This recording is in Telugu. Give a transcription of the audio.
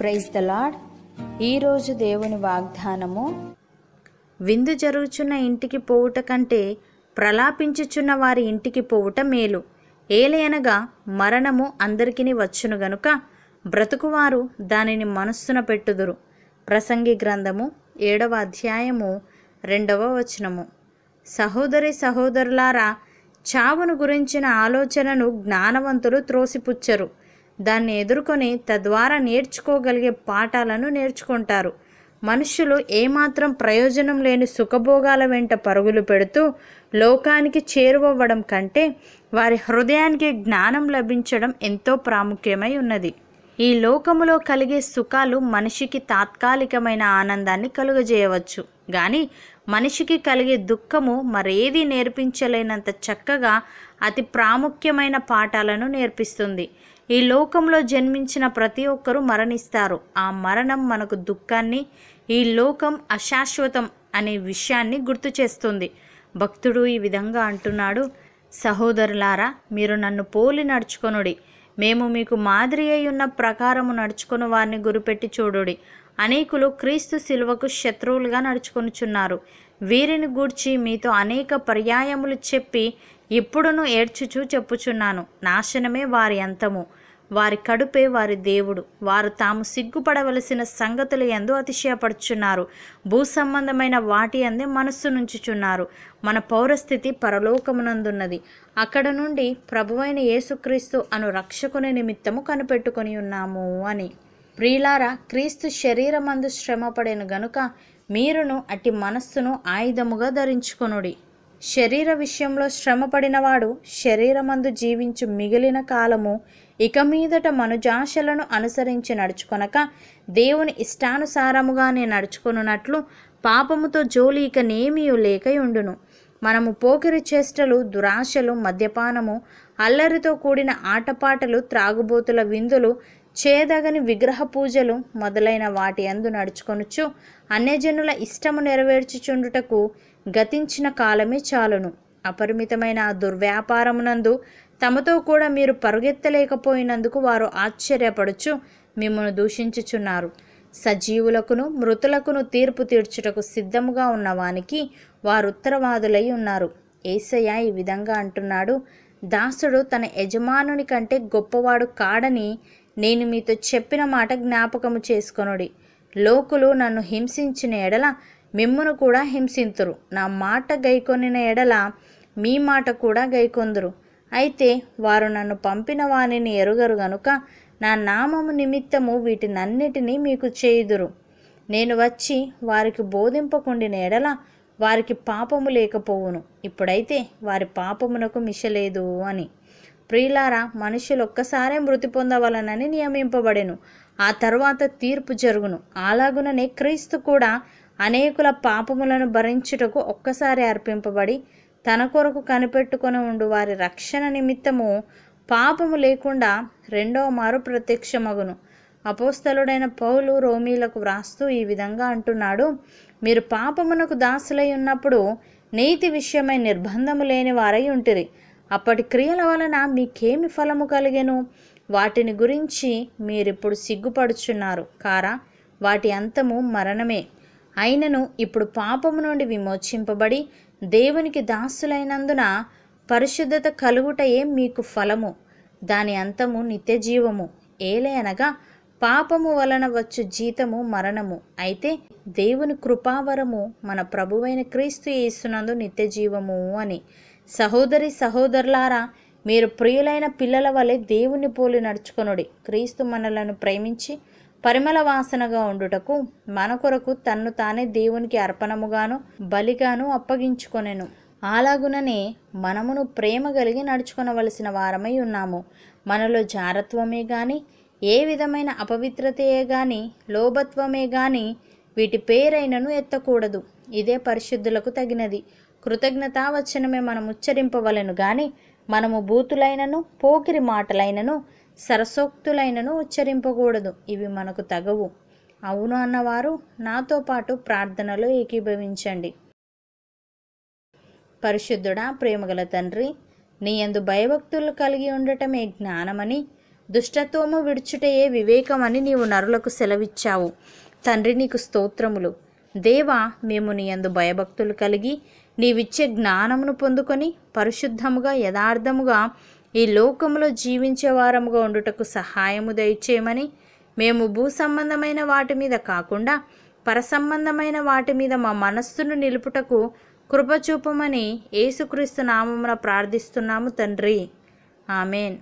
ప్రైజ్ ద లాడ్ ఈరోజు దేవుని వాగ్దానము విందు జరుగుచున్న ఇంటికి పోవుట కంటే ప్రలాపించుచున్న వారి ఇంటికి పోవుట మేలు ఏలయనగా మరణము అందరికిని వచ్చును గనుక బ్రతుకువారు దానిని మనస్సున పెట్టుదురు ప్రసంగి గ్రంథము ఏడవ అధ్యాయము రెండవ వచనము సహోదరి సహోదరులారా చావును గురించిన ఆలోచనను జ్ఞానవంతులు త్రోసిపుచ్చరు దాన్ని ఎదుర్కొని తద్వారా నేర్చుకోగలిగే పాఠాలను నేర్చుకుంటారు మనుషులు ఏమాత్రం ప్రయోజనం లేని సుఖభోగాల వెంట పరుగులు పెడుతూ లోకానికి చేరువవ్వడం కంటే వారి హృదయానికి జ్ఞానం లభించడం ఎంతో ప్రాముఖ్యమై ఉన్నది ఈ లోకములో కలిగే సుఖాలు మనిషికి తాత్కాలికమైన ఆనందాన్ని కలుగజేయవచ్చు కానీ మనిషికి కలిగే దుఃఖము మరేది నేర్పించలేనంత చక్కగా అతి ప్రాముఖ్యమైన పాఠాలను నేర్పిస్తుంది ఈ లోకంలో జన్మించిన ప్రతి ఒక్కరూ మరణిస్తారు ఆ మరణం మనకు దుఃఖాన్ని ఈ లోకం అశాశ్వతం అనే విషయాన్ని గుర్తు చేస్తుంది భక్తుడు ఈ విధంగా అంటున్నాడు సహోదరులారా మీరు నన్ను పోలి నడుచుకొనుడి మేము మీకు మాదిరి అయి ఉన్న ప్రకారము నడుచుకుని వారిని గురిపెట్టి చూడుడి అనేకులు క్రీస్తు శిలువకు శత్రువులుగా నడుచుకొనిచున్నారు వీరిని గూర్చి మీతో అనేక పర్యాయములు చెప్పి ఇప్పుడును ఏడ్చుచూ చెప్పుచున్నాను నాశనమే వారి అంతము వారి కడుపే వారి దేవుడు వారు తాము సిగ్గుపడవలసిన సంగతులు ఎందు అతిశయపడుచున్నారు భూ సంబంధమైన వాటి అందే మనస్సు నుంచుచున్నారు మన పౌరస్థితి పరలోకమునందున్నది అక్కడ నుండి ప్రభువైన యేసుక్రీస్తు అను రక్షకుని నిమిత్తము కనిపెట్టుకొని ఉన్నాము అని ప్రియులారా క్రీస్తు శరీరమందు శ్రమపడేను గనుక మీరును అట్టి మనస్సును ఆయుధముగా ధరించుకొనుడి శరీర విషయంలో శ్రమ పడినవాడు శరీరమందు జీవించు మిగిలిన కాలము ఇక మీదట మనుజాశలను అనుసరించి నడుచుకొనక దేవుని ఇష్టానుసారముగానే నడుచుకొనున్నట్లు పాపముతో జోలి ఇక నేమియు లేకై ఉండును మనము పోకిరి చేష్టలు దురాశలు మద్యపానము అల్లరితో కూడిన ఆటపాటలు త్రాగుబోతుల విందులు చేయదగని విగ్రహ పూజలు మొదలైన వాటి అందు నడుచుకొనుచు అన్యజనుల ఇష్టము నెరవేర్చుచుండుటకు గతించిన కాలమే చాలును అపరిమితమైన దుర్వ్యాపారమునందు తమతో కూడా మీరు పరుగెత్తలేకపోయినందుకు వారు ఆశ్చర్యపడుచు మిమ్మను దూషించుచున్నారు సజీవులకును మృతులకును తీర్పు తీర్చుటకు సిద్ధముగా ఉన్నవానికి వారు ఉత్తరవాదులై ఉన్నారు ఏసయ్య ఈ విధంగా అంటున్నాడు దాసుడు తన యజమానుని కంటే గొప్పవాడు కాడని నేను మీతో చెప్పిన మాట జ్ఞాపకము చేసుకొనుడి లోకులు నన్ను హింసించిన ఎడల మిమ్మును కూడా హింసింతురు నా మాట గైకొనిన ఎడల మీ మాట కూడా గైకొందురు అయితే వారు నన్ను పంపిన వాణిని ఎరుగరు గనుక నా నామము నిమిత్తము వీటినన్నిటినీ మీకు చేయుదురు నేను వచ్చి వారికి బోధింపకుండిన ఎడల వారికి పాపము లేకపోవును ఇప్పుడైతే వారి పాపమునకు మిషలేదు అని ప్రియులారా మనుషులు ఒక్కసారే మృతి పొందవలనని నియమింపబడెను ఆ తర్వాత తీర్పు జరుగును అలాగుననే క్రీస్తు కూడా అనేకుల పాపములను భరించుటకు ఒక్కసారి అర్పింపబడి తన కొరకు కనిపెట్టుకొని ఉండు వారి రక్షణ నిమిత్తము పాపము లేకుండా రెండవ మారు ప్రత్యక్షమగును అపోస్తలుడైన పౌలు రోమీలకు వ్రాస్తూ ఈ విధంగా అంటున్నాడు మీరు పాపమునకు దాసులై ఉన్నప్పుడు నీతి విషయమై నిర్బంధము లేని వారై ఉంటిరి అప్పటి క్రియల వలన మీకేమి ఫలము కలిగెను వాటిని గురించి మీరిప్పుడు సిగ్గుపడుచున్నారు కారా వాటి అంతము మరణమే అయినను ఇప్పుడు పాపము నుండి విమోచింపబడి దేవునికి దాసులైనందున పరిశుద్ధత కలుగుటయే మీకు ఫలము దాని అంతము నిత్యజీవము అనగా పాపము వలన వచ్చు జీతము మరణము అయితే దేవుని కృపావరము మన ప్రభువైన క్రీస్తు యేసునందు నిత్యజీవము అని సహోదరి సహోదరులారా మీరు ప్రియులైన పిల్లల వలె దేవుని పోలి నడుచుకొనుడి క్రీస్తు మనలను ప్రేమించి పరిమళ వాసనగా ఉండుటకు మన కొరకు తన్ను తానే దేవునికి అర్పణముగాను బలిగాను అప్పగించుకొనెను అలాగుననే మనమును ప్రేమ కలిగి నడుచుకొనవలసిన వారమై ఉన్నాము మనలో జారత్వమే గాని ఏ విధమైన అపవిత్రతయే గాని లోభత్వమే గాని వీటి పేరైనను ఎత్తకూడదు ఇదే పరిశుద్ధులకు తగినది కృతజ్ఞతావచనమే మనం ఉచ్చరింపవలను గాని మనము బూతులైనను పోకిరి మాటలైనను సరసోక్తులైనను ఉచ్చరింపకూడదు ఇవి మనకు తగవు అవును అన్నవారు నాతో పాటు ప్రార్థనలో ఏకీభవించండి పరిశుద్ధుడా ప్రేమగల తండ్రి నీ ఎందు భయభక్తులు కలిగి ఉండటమే జ్ఞానమని దుష్టత్వము విడుచుటయే వివేకమని నీవు నరులకు సెలవిచ్చావు తండ్రి నీకు స్తోత్రములు దేవా మేము నీ అందు భయభక్తులు కలిగి నీవిచ్చే జ్ఞానమును పొందుకొని పరిశుద్ధముగా యథార్థముగా ఈ లోకములో జీవించేవారముగా ఉండుటకు సహాయము దయచేయమని మేము భూ సంబంధమైన వాటి మీద కాకుండా పరసంబంధమైన వాటి మీద మా మనస్సును నిలుపుటకు కృపచూపమని ఏసుక్రీస్తు నామమున ప్రార్థిస్తున్నాము తండ్రి ఆమెన్